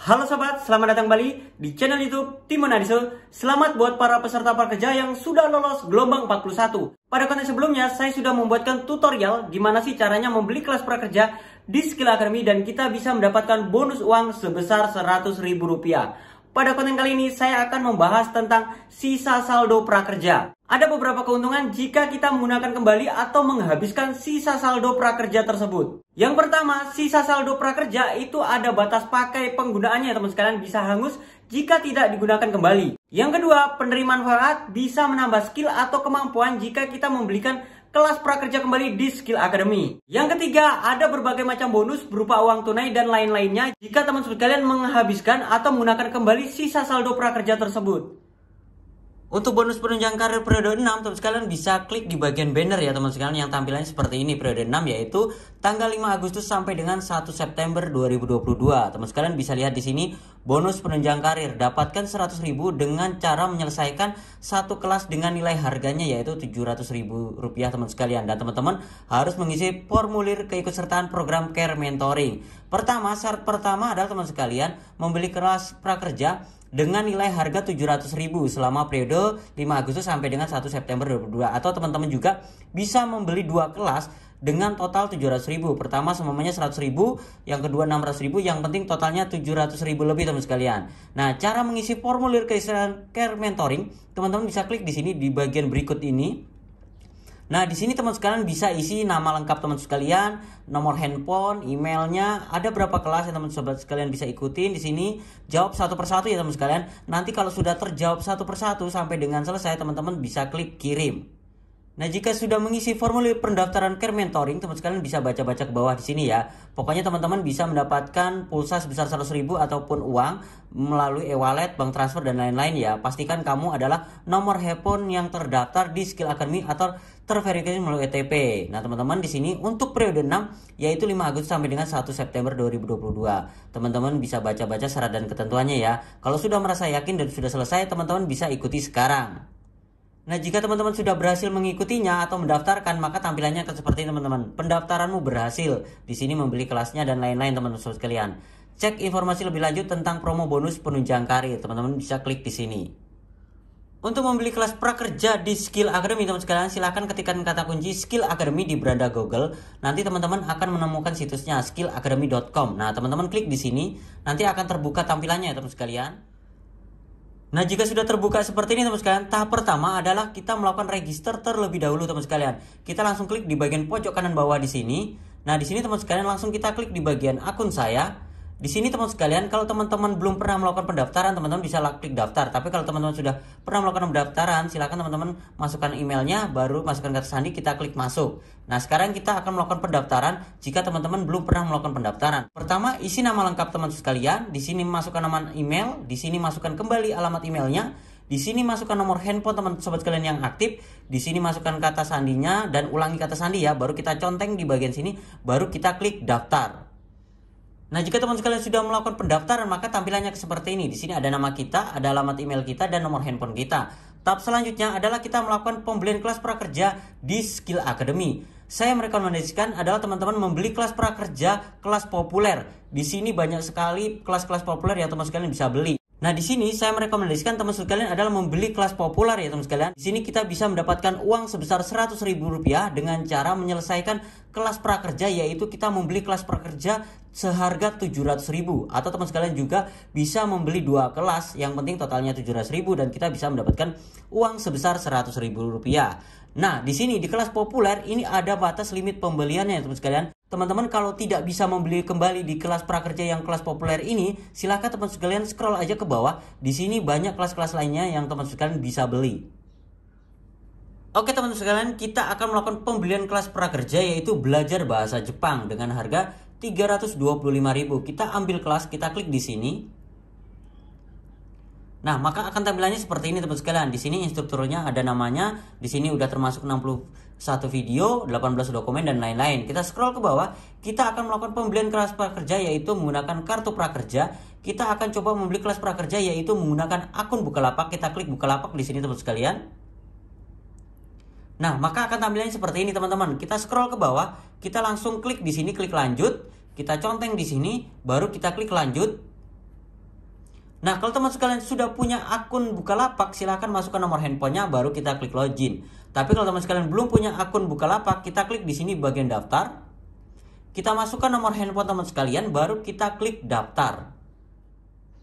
Halo sobat, selamat datang kembali di channel YouTube Timun Adiso. Selamat buat para peserta pekerja yang sudah lolos gelombang 41. Pada konten sebelumnya, saya sudah membuatkan tutorial gimana sih caranya membeli kelas prakerja di Skill Academy dan kita bisa mendapatkan bonus uang sebesar ribu rupiah. Pada konten kali ini saya akan membahas tentang sisa saldo prakerja. Ada beberapa keuntungan jika kita menggunakan kembali atau menghabiskan sisa saldo prakerja tersebut. Yang pertama, sisa saldo prakerja itu ada batas pakai penggunaannya teman sekalian bisa hangus jika tidak digunakan kembali. Yang kedua, penerima manfaat bisa menambah skill atau kemampuan jika kita membelikan kelas prakerja kembali di Skill Academy. Yang ketiga, ada berbagai macam bonus berupa uang tunai dan lain-lainnya jika teman-teman kalian menghabiskan atau menggunakan kembali sisa saldo prakerja tersebut. Untuk bonus penunjang karir periode 6, teman sekalian bisa klik di bagian banner ya teman sekalian yang tampilannya seperti ini periode 6 yaitu tanggal 5 Agustus sampai dengan 1 September 2022. Teman sekalian bisa lihat di sini bonus penunjang karir dapatkan 100.000 dengan cara menyelesaikan satu kelas dengan nilai harganya yaitu rp rupiah teman sekalian dan teman-teman harus mengisi formulir keikutsertaan program care mentoring. Pertama, syarat pertama adalah teman sekalian membeli kelas prakerja dengan nilai harga 700.000 selama periode 5 Agustus sampai dengan 1 September 2022 atau teman-teman juga bisa membeli dua kelas dengan total 700.000. Pertama semuanya 100.000, yang kedua 600.000, yang penting totalnya 700.000 lebih teman sekalian. Nah, cara mengisi formulir keistimewaan care mentoring, teman-teman bisa klik di sini di bagian berikut ini. Nah, di sini teman sekalian bisa isi nama lengkap teman sekalian, nomor handphone, emailnya, ada berapa kelas yang teman sobat sekalian bisa ikutin di sini. Jawab satu persatu ya teman sekalian. Nanti kalau sudah terjawab satu persatu sampai dengan selesai teman-teman bisa klik kirim. Nah, jika sudah mengisi formulir pendaftaran Care Mentoring, teman sekalian bisa baca-baca ke bawah di sini ya. Pokoknya teman-teman bisa mendapatkan pulsa sebesar 100 ribu ataupun uang melalui e-wallet, bank transfer dan lain-lain ya. Pastikan kamu adalah nomor handphone yang terdaftar di Skill Academy atau terverifikasi melalui ETP. Nah, teman-teman di sini untuk periode 6 yaitu 5 Agustus sampai dengan 1 September 2022. Teman-teman bisa baca-baca syarat dan ketentuannya ya. Kalau sudah merasa yakin dan sudah selesai, teman-teman bisa ikuti sekarang. Nah, jika teman-teman sudah berhasil mengikutinya atau mendaftarkan, maka tampilannya akan seperti teman-teman. Pendaftaranmu berhasil. Di sini membeli kelasnya dan lain-lain teman-teman sekalian. Cek informasi lebih lanjut tentang promo bonus penunjang karir. Teman-teman bisa klik di sini. Untuk membeli kelas prakerja di Skill Academy teman sekalian silahkan ketikkan kata kunci Skill Academy di beranda Google. Nanti teman-teman akan menemukan situsnya skillacademy.com. Nah teman-teman klik di sini, nanti akan terbuka tampilannya teman teman sekalian. Nah, jika sudah terbuka seperti ini teman teman tahap pertama adalah kita melakukan register terlebih dahulu teman teman sekalian. Kita langsung klik di bagian pojok kanan bawah di sini. Nah, di sini teman sekalian langsung kita klik di bagian akun saya. Di sini teman teman sekalian, kalau teman-teman belum pernah melakukan pendaftaran, teman-teman bisa klik daftar. Tapi kalau teman-teman sudah pernah melakukan pendaftaran, silakan teman-teman masukkan emailnya, baru masukkan kata sandi, kita klik masuk. Nah, sekarang kita akan melakukan pendaftaran jika teman-teman belum pernah melakukan pendaftaran. Pertama, isi nama lengkap teman teman sekalian. Di sini masukkan nama email, di sini masukkan kembali alamat emailnya. Di sini masukkan nomor handphone teman sobat kalian yang aktif. Di sini masukkan kata sandinya dan ulangi kata sandi ya. Baru kita conteng di bagian sini, baru kita klik daftar. Nah, jika teman sekalian sudah melakukan pendaftaran, maka tampilannya seperti ini. Di sini ada nama kita, ada alamat email kita, dan nomor handphone kita. Tahap selanjutnya adalah kita melakukan pembelian kelas prakerja di Skill Academy. Saya merekomendasikan adalah teman-teman membeli kelas prakerja kelas populer. Di sini banyak sekali kelas-kelas populer yang teman sekalian bisa beli. Nah, di sini saya merekomendasikan teman sekalian adalah membeli kelas populer ya teman sekalian. Di sini kita bisa mendapatkan uang sebesar Rp100.000 dengan cara menyelesaikan kelas prakerja yaitu kita membeli kelas prakerja seharga 700.000 atau teman sekalian juga bisa membeli dua kelas yang penting totalnya 700.000 dan kita bisa mendapatkan uang sebesar Rp100.000. Nah, di sini di kelas populer ini ada batas limit pembeliannya ya teman sekalian. Teman-teman kalau tidak bisa membeli kembali di kelas prakerja yang kelas populer ini, silahkan teman sekalian scroll aja ke bawah. Di sini banyak kelas-kelas lainnya yang teman sekalian bisa beli. Oke teman-teman sekalian, kita akan melakukan pembelian kelas prakerja yaitu belajar bahasa Jepang dengan harga 325.000. Kita ambil kelas, kita klik di sini. Nah, maka akan tampilannya seperti ini teman sekalian. Di sini instrukturnya ada namanya, di sini udah termasuk 61 video, 18 dokumen dan lain-lain. Kita scroll ke bawah, kita akan melakukan pembelian kelas prakerja yaitu menggunakan kartu prakerja. Kita akan coba membeli kelas prakerja yaitu menggunakan akun Bukalapak. Kita klik Bukalapak di sini teman sekalian. Nah, maka akan tampilannya seperti ini teman-teman. Kita scroll ke bawah, kita langsung klik di sini klik lanjut, kita conteng di sini, baru kita klik lanjut. Nah, kalau teman sekalian sudah punya akun Bukalapak, silahkan masukkan nomor handphonenya baru kita klik login. Tapi kalau teman sekalian belum punya akun Bukalapak, kita klik di sini bagian daftar. Kita masukkan nomor handphone teman sekalian, baru kita klik daftar.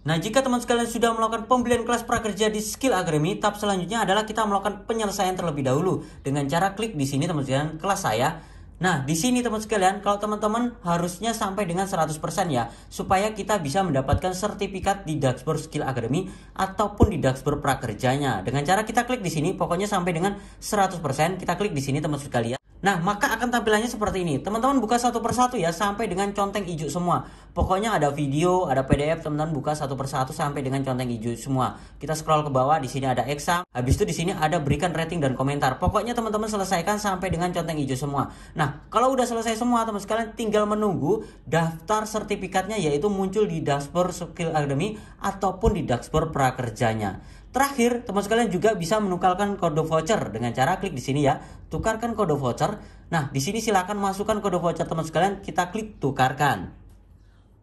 Nah, jika teman sekalian sudah melakukan pembelian kelas prakerja di Skill Academy, tahap selanjutnya adalah kita melakukan penyelesaian terlebih dahulu dengan cara klik di sini teman sekalian kelas saya Nah, di sini teman sekalian, kalau teman-teman harusnya sampai dengan 100% ya, supaya kita bisa mendapatkan sertifikat di Duxburg Skill Academy ataupun di Duxburg Prakerjanya. Dengan cara kita klik di sini, pokoknya sampai dengan 100%, kita klik di sini teman sekalian. Nah, maka akan tampilannya seperti ini. Teman-teman buka satu persatu ya sampai dengan conteng hijau semua. Pokoknya ada video, ada PDF, teman-teman buka satu persatu sampai dengan conteng hijau semua. Kita scroll ke bawah, di sini ada exam. Habis itu di sini ada berikan rating dan komentar. Pokoknya teman-teman selesaikan sampai dengan conteng hijau semua. Nah, kalau udah selesai semua, teman teman sekalian tinggal menunggu daftar sertifikatnya yaitu muncul di dashboard Skill Academy ataupun di dashboard prakerjanya. Terakhir, teman sekalian juga bisa menukarkan kode voucher dengan cara klik di sini ya, tukarkan kode voucher. Nah, di sini silakan masukkan kode voucher teman sekalian, kita klik tukarkan.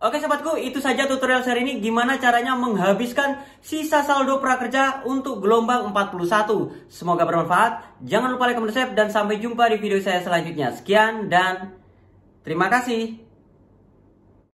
Oke sobatku, itu saja tutorial seri ini gimana caranya menghabiskan sisa saldo prakerja untuk gelombang 41. Semoga bermanfaat. Jangan lupa like, komen, share dan sampai jumpa di video saya selanjutnya. Sekian dan terima kasih.